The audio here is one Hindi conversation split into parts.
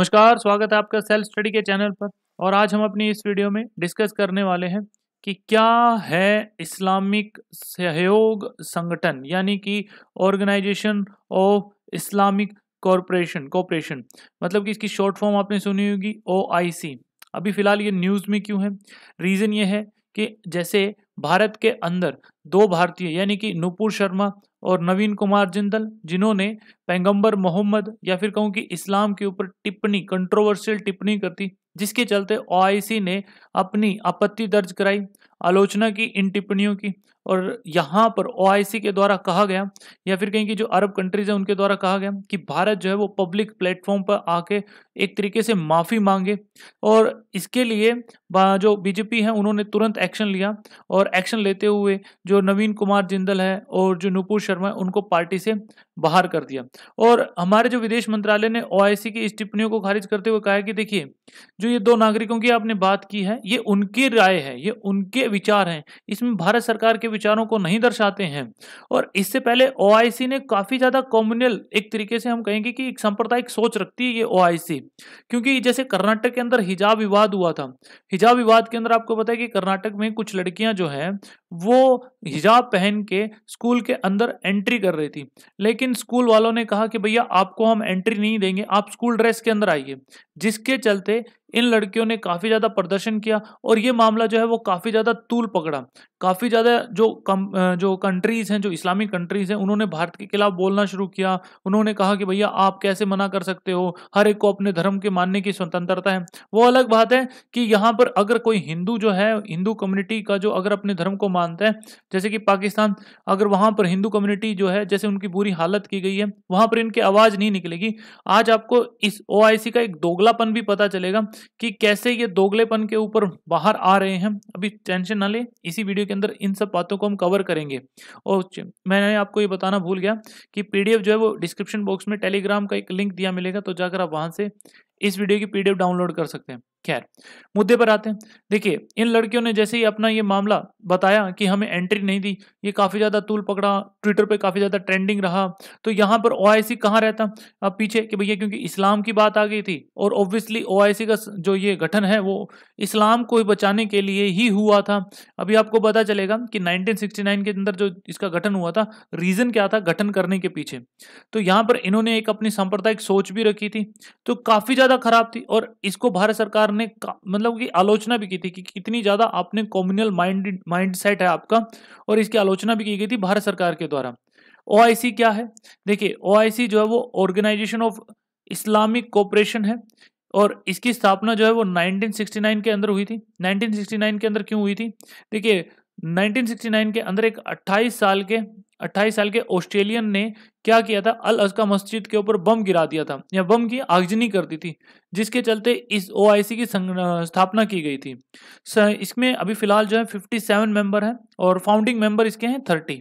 नमस्कार स्वागत है आपका सेल्फ स्टडी के चैनल पर और आज हम अपनी इस वीडियो में डिस्कस करने वाले हैं कि क्या है इस्लामिक सहयोग संगठन यानी कि organisation of Islamic corporation cooperation मतलब कि इसकी शॉर्ट फॉर्म आपने सुनी होगी ओ अभी फ़िलहाल ये न्यूज़ में क्यों है रीज़न ये है कि जैसे भारत के अंदर दो भारतीय यानी कि नूपुर शर्मा और नवीन कुमार जिंदल जिन्होंने पैगंबर मोहम्मद या फिर कहूँ कि इस्लाम के ऊपर टिप्पणी कंट्रोवर्शियल टिप्पणी करती जिसके चलते ओ ने अपनी आपत्ति दर्ज कराई आलोचना की इन टिप्पणियों की और यहाँ पर ओ के द्वारा कहा गया या फिर कहीं की जो अरब कंट्रीज हैं उनके द्वारा कहा गया कि भारत जो है वो पब्लिक प्लेटफॉर्म पर आके एक तरीके से माफ़ी मांगे और इसके लिए जो बीजेपी है उन्होंने तुरंत एक्शन लिया और एक्शन लेते हुए जो नवीन कुमार जिंदल है और जो नुपुर शर्मा है उनको पार्टी से बाहर कर दिया और हमारे जो विदेश मंत्रालय ने ओ की इस टिप्पणियों को खारिज करते हुए कहा कि देखिए जो ये दो नागरिकों की आपने बात की है ये उनकी राय है ये उनके विचार हैं इसमें भारत सरकार के विचारों को नहीं दर्शाते हैं और इससे पहले ओ ने काफ़ी ज़्यादा कॉम्युनल एक तरीके से हम कहेंगे कि एक सांप्रदायिक सोच रखती है ये ओ क्योंकि जैसे कर्नाटक के अंदर हिजाब विवाद हुआ था हिजाब विवाद के अंदर आपको पता है कि कर्नाटक में कुछ लड़कियां जो हैं वो हिजाब पहन के स्कूल के अंदर एंट्री कर रही थी लेकिन स्कूल वालों ने कहा कि भैया आपको हम एंट्री नहीं देंगे आप स्कूल ड्रेस के अंदर आइए जिसके चलते इन लड़कियों ने काफ़ी ज़्यादा प्रदर्शन किया और ये मामला जो है वो काफ़ी ज़्यादा तूल पकड़ा काफ़ी ज़्यादा जो कम जो कंट्रीज़ हैं जो इस्लामिक कंट्रीज़ हैं उन्होंने भारत के खिलाफ बोलना शुरू किया उन्होंने कहा कि भैया आप कैसे मना कर सकते हो हर एक को अपने धर्म के मानने की स्वतंत्रता है वो अलग बात है कि यहाँ पर अगर कोई हिंदू जो है हिंदू कम्युनिटी का जो अगर अपने धर्म को मानता है जैसे कि पाकिस्तान अगर वहाँ पर हिंदू कम्युनिटी जो है जैसे उनकी बुरी हालत की गई है वहाँ पर इनकी आवाज़ नहीं निकलेगी आज आपको इस ओ का एक दोगलापन भी पता चलेगा कि कैसे ये दोगलेपन के ऊपर बाहर आ रहे हैं अभी टेंशन ना ले इसी वीडियो के अंदर इन सब बातों को हम कवर करेंगे और मैंने आपको ये बताना भूल गया कि पीडीएफ जो है वो डिस्क्रिप्शन बॉक्स में टेलीग्राम का एक लिंक दिया मिलेगा तो जाकर आप वहाँ से इस वीडियो की पीडीएफ डाउनलोड कर सकते हैं खैर मुद्दे पर आते हैं देखिए इन लड़कियों ने जैसे ही अपना ये मामला बताया कि हमें एंट्री नहीं दी ये काफ़ी ज़्यादा तूल पकड़ा ट्विटर पे काफ़ी ज़्यादा ट्रेंडिंग रहा तो यहाँ पर ओ आई सी कहाँ रहता अब पीछे कि भैया क्योंकि इस्लाम की बात आ गई थी और ऑब्वियसली ओ आई सी का जो ये गठन है वो इस्लाम को बचाने के लिए ही हुआ था अभी आपको पता चलेगा कि नाइनटीन के अंदर जो इसका गठन हुआ था रीज़न क्या था गठन करने के पीछे तो यहाँ पर इन्होंने एक अपनी सांप्रदायिक सोच भी रखी थी तो काफ़ी ज़्यादा खराब थी और इसको भारत सरकार सरकार ने मतलब कि आलोचना भी की थी कि कितनी ज़्यादा आपने कॉम्युनल माइंड माइंड सेट है आपका और इसकी आलोचना भी की गई थी भारत सरकार के द्वारा ओ क्या है देखिए ओ जो है वो ऑर्गेनाइजेशन ऑफ इस्लामिक कॉपरेशन है और इसकी स्थापना जो है वो 1969 के अंदर हुई थी 1969 के अंदर क्यों हुई थी देखिए 1969 के अंदर एक 28 साल के अट्ठाईस साल के ऑस्ट्रेलियन ने क्या किया था अल अजका मस्जिद के ऊपर बम गिरा दिया था या बम की आगजनी कर दी थी जिसके चलते इस ओआईसी की स्थापना की गई थी इसमें अभी फिलहाल जो है 57 मेंबर हैं और फाउंडिंग मेंबर इसके हैं 30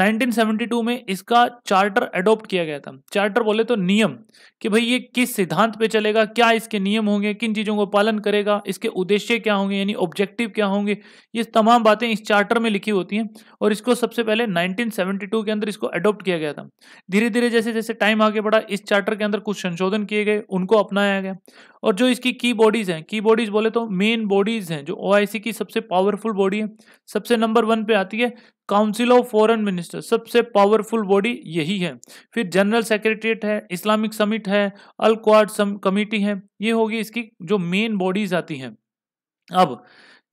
1972 में इसका चार्टर एडोप्ट किया गया था चार्टर बोले तो नियम कि भाई ये किस सिद्धांत पे चलेगा क्या इसके नियम होंगे किन चीज़ों को पालन करेगा इसके उद्देश्य क्या होंगे यानी ऑब्जेक्टिव क्या होंगे ये तमाम बातें इस चार्टर में लिखी होती हैं और इसको सबसे पहले 1972 के अंदर इसको अडोप्ट किया गया था धीरे धीरे जैसे जैसे टाइम आगे बढ़ा इस चार्टर के अंदर कुछ संशोधन किए गए उनको अपनाया गया और जो इसकी की बॉडीज़ हैं की बॉडीज़ बोले तो मेन बॉडीज़ हैं जो ओ की सबसे पावरफुल बॉडी है सबसे नंबर वन पे आती है काउंसिल ऑफ फॉरेन मिनिस्टर सबसे पावरफुल बॉडी यही है फिर जनरल सेक्रेटरीट है इस्लामिक समिट है अल क्वाड कमिटी है ये होगी इसकी जो मेन बॉडीज आती हैं अब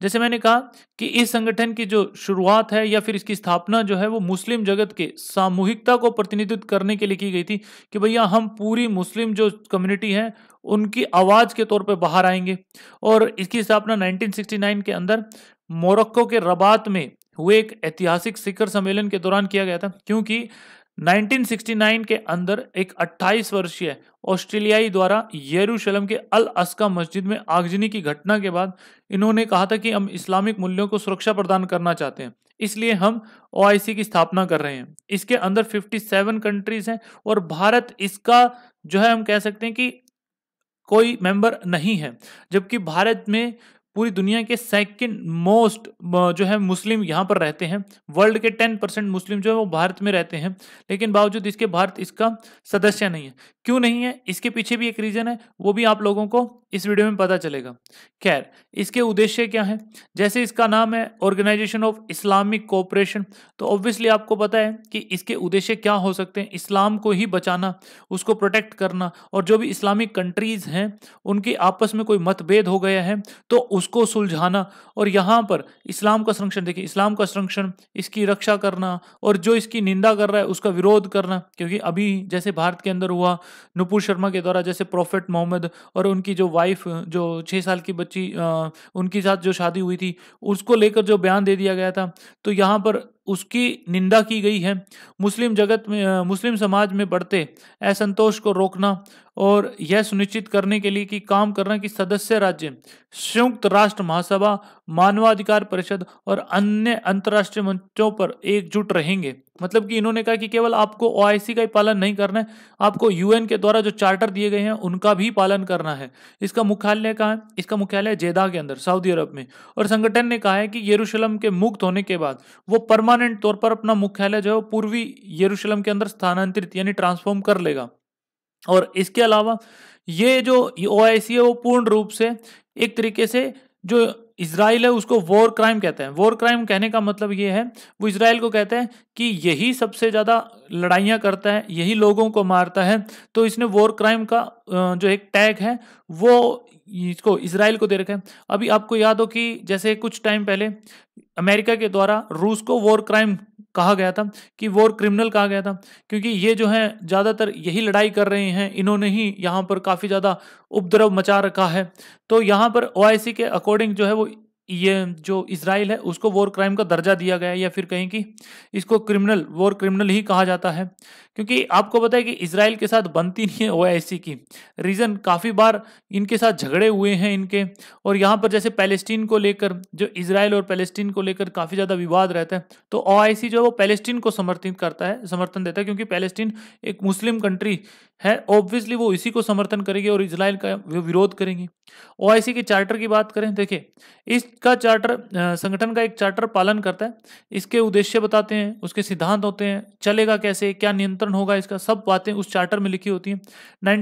जैसे मैंने कहा कि इस संगठन की जो शुरुआत है या फिर इसकी स्थापना जो है वो मुस्लिम जगत के सामूहिकता को प्रतिनिधित्व करने के लिए की गई थी कि भैया हम पूरी मुस्लिम जो कम्युनिटी है उनकी आवाज़ के तौर पे बाहर आएंगे और इसकी स्थापना 1969 के अंदर मोरक्को के रबात में वो एक ऐतिहासिक शिखर सम्मेलन के दौरान किया गया था क्योंकि 1969 के अंदर एक 28 वर्षीय ऑस्ट्रेलियाई द्वारा यरूशलम के अल अस्का मस्जिद में आगजनी की घटना के बाद इन्होंने कहा था कि हम इस्लामिक मूल्यों को सुरक्षा प्रदान करना चाहते हैं इसलिए हम ओ की स्थापना कर रहे हैं इसके अंदर 57 कंट्रीज हैं और भारत इसका जो है हम कह सकते हैं कि कोई मेंबर नहीं है जबकि भारत में पूरी दुनिया के सेकंड मोस्ट जो है मुस्लिम यहाँ पर रहते हैं वर्ल्ड के टेन परसेंट मुस्लिम जो है वो भारत में रहते हैं लेकिन बावजूद इसके भारत इसका सदस्य नहीं है क्यों नहीं है इसके पीछे भी एक रीज़न है वो भी आप लोगों को इस वीडियो में पता चलेगा खैर इसके उद्देश्य क्या है जैसे इसका नाम है ऑर्गेनाइजेशन ऑफ इस्लामिक कोऑपरेशन तो ऑब्वियसली आपको पता है कि इसके उद्देश्य क्या हो सकते हैं इस्लाम को ही बचाना उसको प्रोटेक्ट करना और जो भी इस्लामिक कंट्रीज हैं उनके आपस में कोई मतभेद हो गया है तो उसको सुलझाना और यहाँ पर इस्लाम का संरक्षण देखिए इस्लाम का संरक्षण इसकी रक्षा करना और जो इसकी निंदा कर रहा है उसका विरोध करना क्योंकि अभी जैसे भारत के अंदर हुआ नुपुर शर्मा के द्वारा जैसे प्रोफेट मोहम्मद और उनकी जो वाइफ जो छः साल की बच्ची उनके साथ जो शादी हुई थी उसको लेकर जो बयान दे दिया गया था तो यहाँ पर उसकी निंदा की गई है मुस्लिम जगत में मुस्लिम समाज में बढ़ते असंतोष को रोकना और यह सुनिश्चित करने के लिए कि काम करना कि सदस्य राज्य संयुक्त राष्ट्र महासभा मानवाधिकार परिषद और अन्य अंतर्राष्ट्रीय मंचों पर एकजुट रहेंगे मतलब कि इन्होंने कहा कि केवल आपको ओ का ही पालन नहीं करना है आपको यूएन के द्वारा जो चार्टर दिए गए हैं उनका भी पालन करना है इसका मुख्यालय कहाँ है इसका मुख्यालय जेदा के अंदर सऊदी अरब में और संगठन ने कहा है कि येरूशलम के मुक्त होने के बाद वो परमानेंट परमानेंट तौर पर अपना मुख्यालय जो है पूर्वी यरूशलम के अंदर स्थानांतरित यानी ट्रांसफॉर्म कर लेगा और इसके अलावा ये जो ओ है वो पूर्ण रूप से एक तरीके से जो इसराइल है उसको वॉर क्राइम कहते हैं वॉर क्राइम कहने का मतलब ये है वो इसराइल को कहते हैं कि यही सबसे ज़्यादा लड़ाइयाँ करता है यही लोगों को मारता है तो इसने वॉर क्राइम का जो एक टैग है वो इसको इसराइल को दे रखा है अभी आपको याद हो कि जैसे कुछ टाइम पहले अमेरिका के द्वारा रूस को वॉर क्राइम कहा गया था कि वॉर क्रिमिनल कहा गया था क्योंकि ये जो है ज़्यादातर यही लड़ाई कर रहे हैं इन्होंने ही यहाँ पर काफ़ी ज़्यादा उपद्रव मचा रखा है तो यहाँ पर ओ के अकॉर्डिंग जो है वो ये जो इसराइल है उसको वॉर क्राइम का दर्जा दिया गया है या फिर कहें कि इसको क्रिमिनल वॉर क्रिमिनल ही कहा जाता है क्योंकि आपको पता है कि इसराइल के साथ बनती नहीं है ओआईसी की रीज़न काफ़ी बार इनके साथ झगड़े हुए हैं इनके और यहाँ पर जैसे पैलेस्टीन को लेकर जो इसराइल और पैलेस्टीन को लेकर काफ़ी ज़्यादा विवाद रहता है तो ओ जो है वो पैलेस्टीन को समर्थित करता है समर्थन देता है क्योंकि पैलेस्टीन एक मुस्लिम कंट्री है ऑब्वियसली वो इसी को समर्थन करेंगे और इसराइल का विरोध करेंगे ओ के चार्टर की बात करें देखिए इसका चार्टर संगठन का एक चार्टर पालन करता है इसके उद्देश्य बताते हैं उसके सिद्धांत होते हैं चलेगा कैसे क्या नियंत्रण होगा इसका सब बातें उस चार्टर में लिखी होती हैं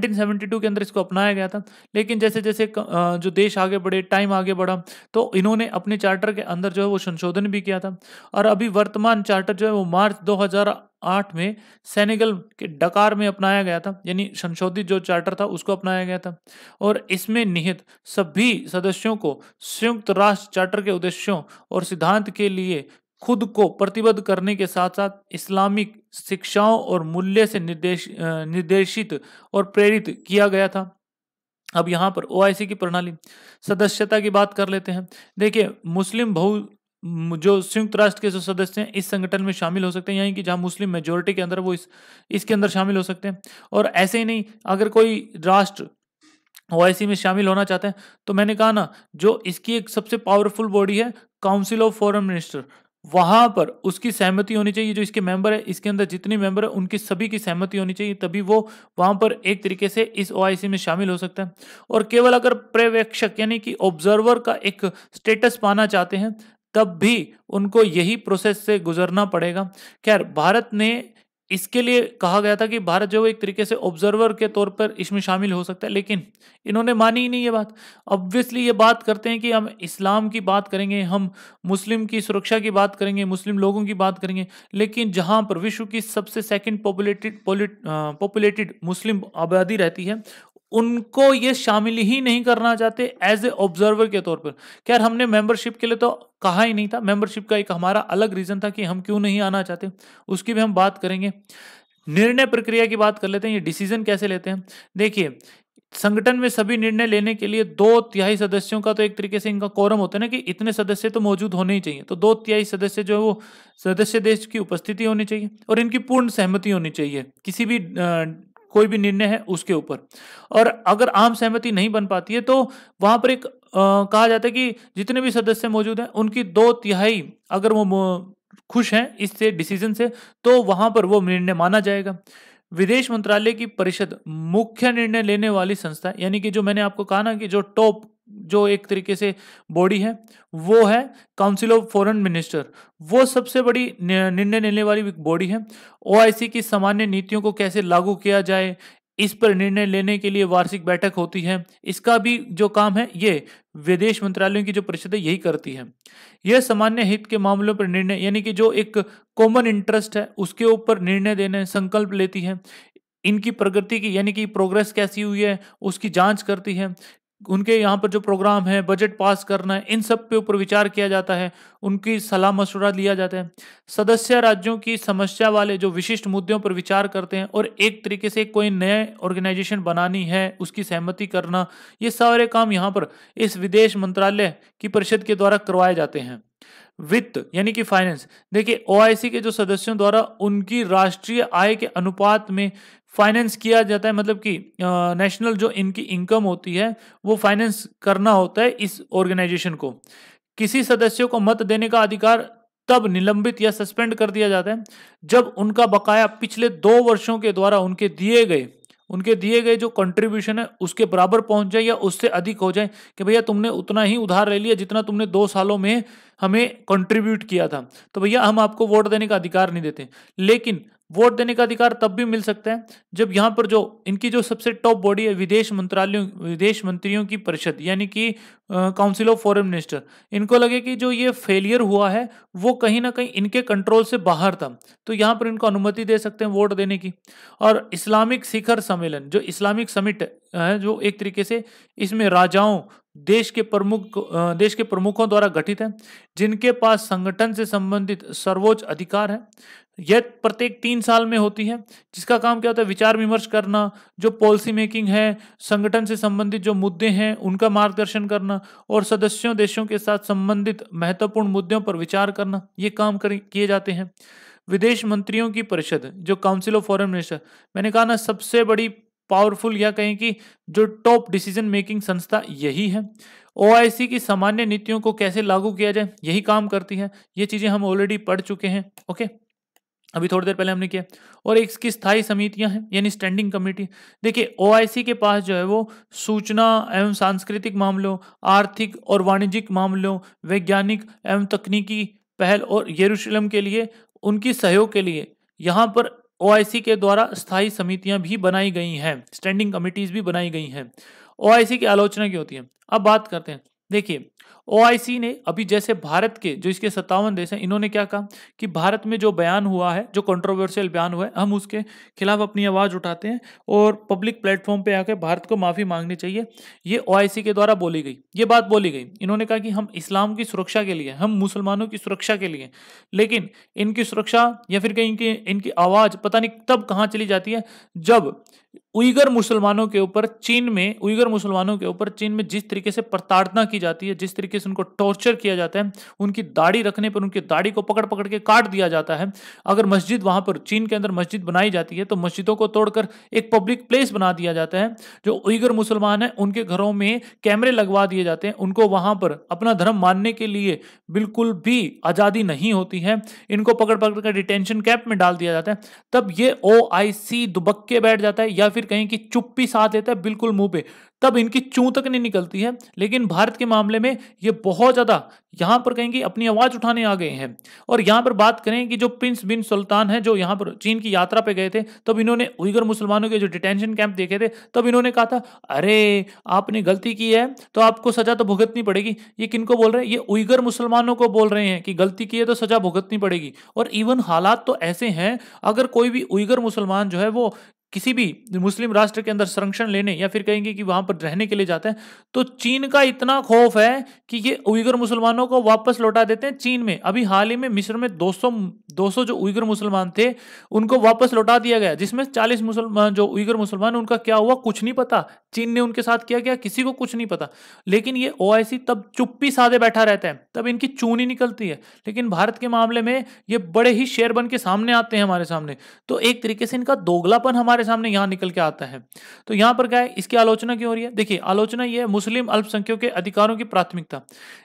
1972 के अंदर इसको अपनाया गया था लेकिन जैसे जैसे जो देश आगे बढ़े टाइम आगे बढ़ा तो इन्होंने अपने चार्टर के अंदर जो है वो संशोधन भी किया था और अभी वर्तमान चार्टर जो है वो मार्च दो आठ में सेनेगल के डकार में अपनाया गया था यानी संशोधित जो चार्टर था उसको अपनाया गया था और इसमें निहित सभी सदस्यों को संयुक्त राष्ट्र चार्टर के उद्देश्यों और सिद्धांत के लिए खुद को प्रतिबद्ध करने के साथ साथ इस्लामिक शिक्षाओं और मूल्य से निर्देश निर्देशित और प्रेरित किया गया था अब यहाँ पर ओ की प्रणाली सदस्यता की बात कर लेते हैं देखिए मुस्लिम बहु जो संयुक्त राष्ट्र के जो सदस्य हैं इस संगठन में शामिल हो सकते हैं यानी कि जहां मुस्लिम मेजोरिटी के अंदर वो इस इसके अंदर शामिल हो सकते हैं और ऐसे ही नहीं अगर कोई राष्ट्र ओ में शामिल होना चाहते हैं तो मैंने कहा ना जो इसकी एक सबसे पावरफुल बॉडी है काउंसिल ऑफ फॉरन मिनिस्टर वहां पर उसकी सहमति होनी चाहिए जो इसके मेंबर है इसके अंदर जितने मेंबर है उनकी सभी की सहमति होनी चाहिए तभी वो वहां पर एक तरीके से इस ओ में शामिल हो सकता है और केवल अगर पर्यवेक्षक यानी कि ऑब्जर्वर का एक स्टेटस पाना चाहते हैं तब भी उनको यही प्रोसेस से गुजरना पड़ेगा खैर भारत ने इसके लिए कहा गया था कि भारत जो एक तरीके से ऑब्जर्वर के तौर पर इसमें शामिल हो सकता है लेकिन इन्होंने मानी ही नहीं ये बात ऑब्वियसली ये बात करते हैं कि हम इस्लाम की बात करेंगे हम मुस्लिम की सुरक्षा की बात करेंगे मुस्लिम लोगों की बात करेंगे लेकिन जहां पर विश्व की सबसे सेकंड पॉपुलेटेड पॉपुलेटेड मुस्लिम आबादी रहती है उनको ये शामिल ही नहीं करना चाहते एज ए ऑब्जर्वर के तौर पर खैर हमने मेंबरशिप के लिए तो कहा ही नहीं था मेंबरशिप का एक हमारा अलग रीज़न था कि हम क्यों नहीं आना चाहते उसकी भी हम बात करेंगे निर्णय प्रक्रिया की बात कर लेते हैं ये डिसीजन कैसे लेते हैं देखिए संगठन में सभी निर्णय लेने के लिए दो तिहाई सदस्यों का तो एक तरीके से इनका कोरम होता है ना कि इतने सदस्य तो मौजूद होने ही चाहिए तो दो तिहाई सदस्य जो है वो सदस्य देश की उपस्थिति होनी चाहिए और इनकी पूर्ण सहमति होनी चाहिए किसी भी कोई भी निर्णय है उसके ऊपर और अगर आम सहमति नहीं बन पाती है तो वहां पर एक आ, कहा जाता है कि जितने भी सदस्य मौजूद हैं उनकी दो तिहाई अगर वो खुश हैं इससे डिसीजन से तो वहां पर वो निर्णय माना जाएगा विदेश मंत्रालय की परिषद मुख्य निर्णय लेने वाली संस्था यानी कि जो मैंने आपको कहा ना कि जो टॉप जो एक तरीके से बॉडी है वो है काउंसिल ऑफ फॉरेन मिनिस्टर वो सबसे बड़ी निर्णय लेने वाली बॉडी है ओआईसी की सामान्य नीतियों को कैसे लागू किया जाए इस पर निर्णय लेने के लिए वार्षिक बैठक होती है इसका भी जो काम है ये विदेश मंत्रालयों की जो परिषद है यही करती है यह सामान्य हित के मामलों पर निर्णय यानी कि जो एक कॉमन इंटरेस्ट है उसके ऊपर निर्णय देने संकल्प लेती है इनकी प्रगति की यानी कि प्रोग्रेस कैसी हुई है उसकी जांच करती है उनके यहाँ पर जो प्रोग्राम है बजट पास करना है इन सब पे ऊपर विचार किया जाता है उनकी सलाह मशवरा लिया जाता है सदस्य राज्यों की समस्या वाले जो विशिष्ट मुद्दों पर विचार करते हैं और एक तरीके से कोई नए ऑर्गेनाइजेशन बनानी है उसकी सहमति करना ये सारे काम यहाँ पर इस विदेश मंत्रालय की परिषद के द्वारा करवाए जाते हैं वित्त यानी कि फाइनेंस देखिए ओआईसी के जो सदस्यों द्वारा उनकी राष्ट्रीय आय के अनुपात में फाइनेंस किया जाता है मतलब कि नेशनल जो इनकी इनकम होती है वो फाइनेंस करना होता है इस ऑर्गेनाइजेशन को किसी सदस्य को मत देने का अधिकार तब निलंबित या सस्पेंड कर दिया जाता है जब उनका बकाया पिछले दो वर्षों के द्वारा उनके दिए गए उनके दिए गए जो कंट्रीब्यूशन है उसके बराबर पहुंच जाए या उससे अधिक हो जाए कि भैया तुमने उतना ही उधार ले लिया जितना तुमने दो सालों में हमें कंट्रीब्यूट किया था तो भैया हम आपको वोट देने का अधिकार नहीं देते लेकिन वोट देने का अधिकार तब भी मिल सकता है जब यहाँ पर जो इनकी जो सबसे टॉप बॉडी है विदेश मंत्रालयों विदेश मंत्रियों की परिषद यानी कि काउंसिल ऑफ फॉरेन मिनिस्टर इनको लगे कि जो ये फेलियर हुआ है वो कहीं ना कहीं इनके कंट्रोल से बाहर था तो यहाँ पर इनको अनुमति दे सकते हैं वोट देने की और इस्लामिक शिखर सम्मेलन जो इस्लामिक समिट है जो एक तरीके से इसमें राजाओं देश के प्रमुख देश के प्रमुखों द्वारा गठित है जिनके पास संगठन से संबंधित सर्वोच्च अधिकार है यह प्रत्येक तीन साल में होती है जिसका काम क्या होता है विचार विमर्श करना जो पॉलिसी मेकिंग है संगठन से संबंधित जो मुद्दे हैं उनका मार्गदर्शन करना और सदस्यों देशों के साथ संबंधित महत्वपूर्ण मुद्दों पर विचार करना ये काम कर किए जाते हैं विदेश मंत्रियों की परिषद जो काउंसिल ऑफ फॉरन मिनिस्टर मैंने कहा ना सबसे बड़ी पावरफुल या कहें कि जो टॉप डिसीजन मेकिंग संस्था यही है ओ की सामान्य नीतियों को कैसे लागू किया जाए यही काम करती है ये चीज़ें हम ऑलरेडी पढ़ चुके हैं ओके अभी थोड़ी देर पहले हमने किया और एक इसकी स्थायी समितियां हैं यानी स्टैंडिंग कमेटी देखिए ओआईसी के पास जो है वो सूचना एवं सांस्कृतिक मामलों आर्थिक और वाणिज्यिक मामलों वैज्ञानिक एवं तकनीकी पहल और यरूशलम के लिए उनकी सहयोग के लिए यहाँ पर ओआईसी के द्वारा स्थायी समितियां भी बनाई गई हैं स्टैंडिंग कमिटीज भी बनाई गई हैं ओ की आलोचना की होती है अब बात करते हैं देखिए ओआईसी ने अभी जैसे भारत के जो इसके सत्तावन देश हैं इन्होंने क्या कहा कि भारत में जो बयान हुआ है जो कंट्रोवर्शियल बयान हुआ है हम उसके खिलाफ अपनी आवाज़ उठाते हैं और पब्लिक प्लेटफॉर्म पे आकर भारत को माफ़ी मांगनी चाहिए ये ओआईसी के द्वारा बोली गई ये बात बोली गई इन्होंने कहा कि हम इस्लाम की सुरक्षा के लिए हम मुसलमानों की सुरक्षा के लिए लेकिन इनकी सुरक्षा या फिर कहीं इनकी इनकी आवाज़ पता नहीं तब कहाँ चली जाती है जब उइगर मुसलमानों के ऊपर चीन में उइगर मुसलमानों के ऊपर चीन में जिस तरीके से प्रताड़ना की जाती है जिस तरीके से उनको टॉर्चर किया जाता है उनकी दाढ़ी रखने पर उनकी दाढ़ी को पकड़ पकड़ के काट दिया जाता है अगर मस्जिद वहाँ पर चीन के अंदर मस्जिद बनाई जाती है तो मस्जिदों को तोड़कर एक पब्लिक प्लेस बना दिया जाता है जो उइगर मुसलमान हैं उनके घरों में कैमरे लगवा दिए जाते हैं उनको वहाँ पर अपना धर्म मानने के लिए बिल्कुल भी आज़ादी नहीं होती है इनको पकड़ पकड़ कर डिटेंशन कैंप में डाल दिया जाता है तब ये ओ सी दुबक्के बैठ जाता है या फिर कहीं कि चुप्पी साथ देता है बिल्कुल मुंह पे तब इनकी चूं तक नहीं निकलती है लेकिन भारत के मामले में ये बहुत ज़्यादा यहां पर कहेंगे अपनी आवाज़ उठाने आ गए हैं और यहां पर बात करें कि जो प्रिंस बिन सुल्तान है जो यहां पर चीन की यात्रा पे गए थे तब इन्होंने उइगर मुसलमानों के जो डिटेंशन कैंप देखे थे तब इन्होंने कहा था अरे आपने गलती की है तो आपको सज़ा तो भुगतनी पड़ेगी ये किन बोल रहे हैं ये उइगर मुसलमानों को बोल रहे हैं कि गलती की है तो सज़ा भुगतनी पड़ेगी और इवन हालात तो ऐसे हैं अगर कोई भी उइगर मुसलमान जो है वो किसी भी मुस्लिम राष्ट्र के अंदर संरक्षण लेने या फिर कहेंगे कि वहां पर रहने के लिए जाते हैं तो चीन का इतना खौफ है कि ये उइगर मुसलमानों को वापस लौटा देते हैं चीन में अभी हाल ही में मिस्र में 200 200 जो उइगर मुसलमान थे उनको वापस लौटा दिया गया जिसमें 40 मुसलमान जो उइगर मुसलमान उनका क्या हुआ कुछ नहीं पता चीन ने उनके साथ क्या किया किसी को कुछ नहीं पता लेकिन ये ओ तब चुप्पी साधे बैठा रहता है तब इनकी चूनी निकलती है लेकिन भारत के मामले में ये बड़े ही शेर बन के सामने आते हैं हमारे सामने तो एक तरीके से इनका दोगलापन हमारे हमारे सामने यहाँ निकल के आता है तो यहाँ पर क्या है इसकी आलोचना क्यों हो रही है देखिए आलोचना ये मुस्लिम अल्पसंख्यकों के अधिकारों की प्राथमिकता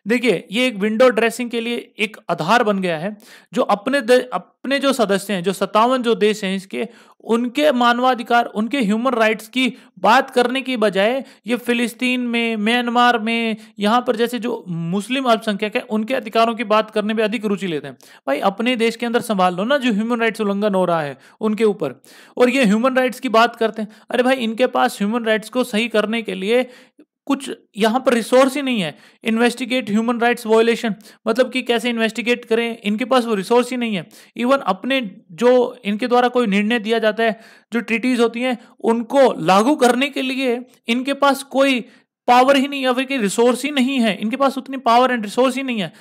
देखिए ये एक विंडो ड्रेसिंग के लिए एक आधार बन गया है जो अपने अपने जो सदस्य हैं जो सत्तावन जो देश हैं इसके उनके मानवाधिकार उनके ह्यूमन राइट्स की बात करने की बजाय ये फिलिस्तीन में म्यांमार में यहाँ पर जैसे जो मुस्लिम अल्पसंख्यक है उनके अधिकारों की बात करने में अधिक रुचि लेते हैं भाई अपने देश के अंदर संभाल लो ना जो ह्यूमन राइट्स उल्लंघन हो रहा है उनके ऊपर और ये ह्यूमन राइट्स की बात करते हैं अरे भाई इनके पास ह्यूमन राइट्स को सही करने के लिए कुछ यहाँ पर रिसोर्स ही नहीं है इन्वेस्टिगेट ह्यूमन राइट्स वॉयलेशन मतलब कि कैसे इन्वेस्टिगेट करें इनके पास वो रिसोर्स ही नहीं है इवन अपने जो इनके द्वारा कोई निर्णय दिया जाता है जो ट्रिटीज होती हैं उनको लागू करने के लिए इनके पास कोई पावर ही नहीं है रिसोर्स ही नहीं है इनके पास उतनी पावर एंड रिसोर्स ही नहीं है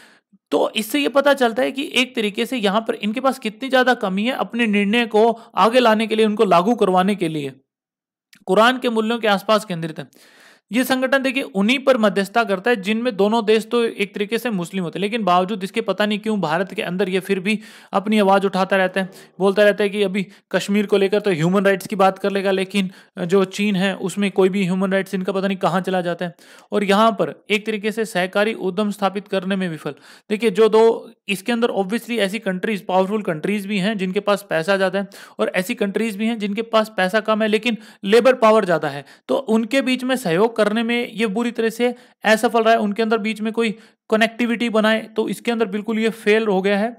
तो इससे ये पता चलता है कि एक तरीके से यहाँ पर इनके पास कितनी ज़्यादा कमी है अपने निर्णय को आगे लाने के लिए उनको लागू करवाने के लिए कुरान के मूल्यों के आसपास केंद्रित है ये संगठन देखिए उन्हीं पर मध्यस्थता करता है जिनमें दोनों देश तो एक तरीके से मुस्लिम होते हैं लेकिन बावजूद इसके पता नहीं क्यों भारत के अंदर ये फिर भी अपनी आवाज़ उठाता रहता है बोलता रहता है कि अभी कश्मीर को लेकर तो ह्यूमन राइट्स की बात कर लेगा लेकिन जो चीन है उसमें कोई भी ह्यूमन राइट्स इनका पता नहीं कहाँ चला जाता है और यहाँ पर एक तरीके से सहकारी उद्यम स्थापित करने में विफल देखिए जो दो इसके अंदर ऑब्वियसली ऐसी कंट्रीज पावरफुल कंट्रीज भी हैं जिनके पास पैसा ज़्यादा है और ऐसी कंट्रीज भी हैं जिनके पास पैसा कम है लेकिन लेबर पावर ज़्यादा है तो उनके बीच में सहयोग करने में ये बुरी तरह से असफल रहा है उनके अंदर बीच में कोई कनेक्टिविटी बनाए तो इसके अंदर बिल्कुल ये फेल हो गया है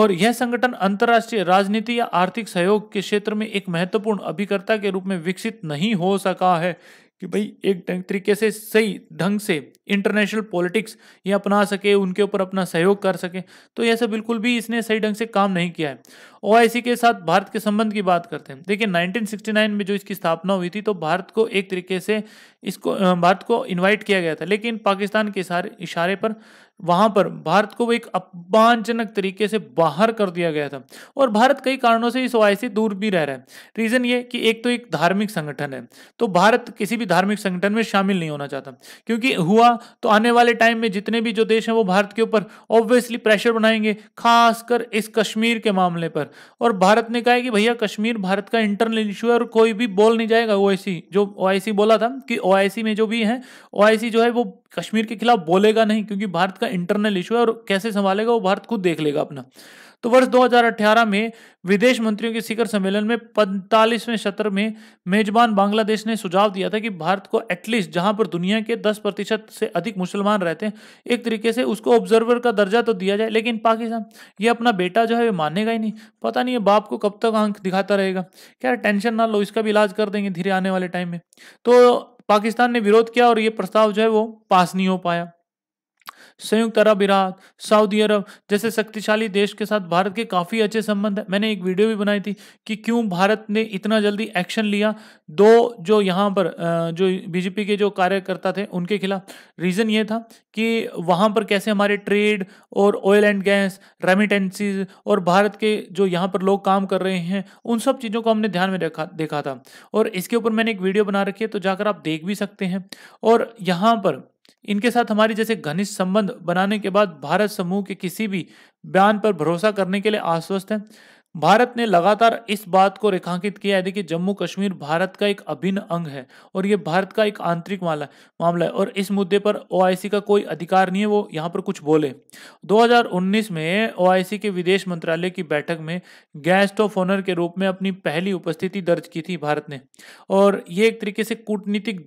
और यह संगठन अंतर्राष्ट्रीय राजनीति या आर्थिक सहयोग के क्षेत्र में एक महत्वपूर्ण अभिकर्ता के रूप में विकसित नहीं हो सका है कि भाई एक तरीके से सही ढंग से इंटरनेशनल पॉलिटिक्स ये अपना सके उनके ऊपर अपना सहयोग कर सके तो यह सब बिल्कुल भी इसने सही ढंग से काम नहीं किया है ओ के साथ भारत के संबंध की बात करते हैं देखिए 1969 में जो इसकी स्थापना हुई थी तो भारत को एक तरीके से इसको भारत को इन्वाइट किया गया था लेकिन पाकिस्तान के इशारे पर वहां पर भारत को एक अपमानजनक तरीके से बाहर कर दिया गया था और भारत कई कारणों से इस वाय से दूर भी रह रहा है रीज़न ये कि एक तो एक धार्मिक संगठन है तो भारत किसी भी धार्मिक संगठन में शामिल नहीं होना चाहता क्योंकि हुआ तो आने वाले टाइम में जितने भी जो देश हैं वो भारत के ऊपर ऑब्वियसली प्रेशर बनाएंगे खासकर इस कश्मीर के मामले पर और भारत ने कहा है कि भैया कश्मीर भारत का इंटरनल इशू है और कोई भी बोल नहीं जाएगा ओ जो ओ बोला था कि ओ में जो भी है ओ जो है वो कश्मीर के खिलाफ बोलेगा नहीं क्योंकि भारत का इंटरनल इशू है और कैसे संभालेगा वो भारत खुद देख लेगा अपना तो वर्ष 2018 में विदेश मंत्रियों के शिखर सम्मेलन में पैंतालीसवें सत्र में मेजबान बांग्लादेश ने सुझाव दिया था कि भारत को एटलीस्ट जहां पर दुनिया के 10 प्रतिशत से अधिक मुसलमान रहते हैं एक तरीके से उसको ऑब्जर्वर का दर्जा तो दिया जाए लेकिन पाकिस्तान ये अपना बेटा जो है ये मानेगा ही नहीं पता नहीं ये बाप को कब तक आंख दिखाता रहेगा क्या टेंशन ना लो इसका भी इलाज कर देंगे धीरे आने वाले टाइम में तो पाकिस्तान ने विरोध किया और ये प्रस्ताव जो है वो पास नहीं हो पाया संयुक्त अरब इराक सऊदी अरब जैसे शक्तिशाली देश के साथ भारत के काफ़ी अच्छे संबंध है मैंने एक वीडियो भी बनाई थी कि क्यों भारत ने इतना जल्दी एक्शन लिया दो जो यहाँ पर जो बीजेपी के जो कार्यकर्ता थे उनके खिलाफ रीज़न ये था कि वहाँ पर कैसे हमारे ट्रेड और ऑयल एंड गैस रेमिटेंसीज और भारत के जो यहाँ पर लोग काम कर रहे हैं उन सब चीज़ों को हमने ध्यान में रखा देखा था और इसके ऊपर मैंने एक वीडियो बना रखी है तो जाकर आप देख भी सकते हैं और यहाँ पर इनके साथ हमारे जैसे घनिष्ठ संबंध बनाने के बाद भारत समूह के किसी भी बयान पर भरोसा करने के लिए आश्वस्त हैं भारत ने लगातार इस बात को रेखांकित किया है देखिए जम्मू कश्मीर भारत का एक अभिन्न अंग है और ये भारत का एक आंतरिक मामला मामला है और इस मुद्दे पर ओआईसी का कोई अधिकार नहीं है वो यहाँ पर कुछ बोले 2019 में ओआईसी के विदेश मंत्रालय की बैठक में गेस्ट ऑफ ऑनर के रूप में अपनी पहली उपस्थिति दर्ज की थी भारत ने और ये एक तरीके से कूटनीतिक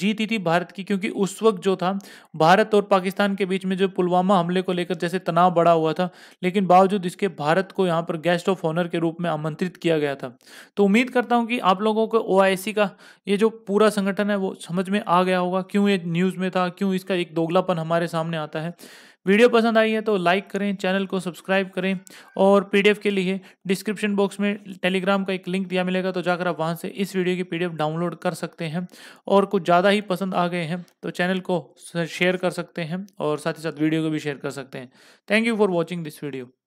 जीती थी भारत की क्योंकि उस वक्त जो था भारत और पाकिस्तान के बीच में जो पुलवामा हमले को लेकर जैसे तनाव बढ़ा हुआ था लेकिन बावजूद इसके भारत को यहाँ पर गैस गेस्ट ऑफ ऑनर के रूप में आमंत्रित किया गया था तो उम्मीद करता हूँ कि आप लोगों को ओ का ये जो पूरा संगठन है वो समझ में आ गया होगा क्यों ये न्यूज़ में था क्यों इसका एक दोगलापन हमारे सामने आता है वीडियो पसंद आई है तो लाइक करें चैनल को सब्सक्राइब करें और पीडीएफ के लिए डिस्क्रिप्शन बॉक्स में टेलीग्राम का एक लिंक दिया मिलेगा तो जाकर आप वहाँ से इस वीडियो की पीडीएफ डाउनलोड कर सकते हैं और कुछ ज़्यादा ही पसंद आ गए हैं तो चैनल को शेयर कर सकते हैं और साथ ही साथ वीडियो को भी शेयर कर सकते हैं thank you for watching this video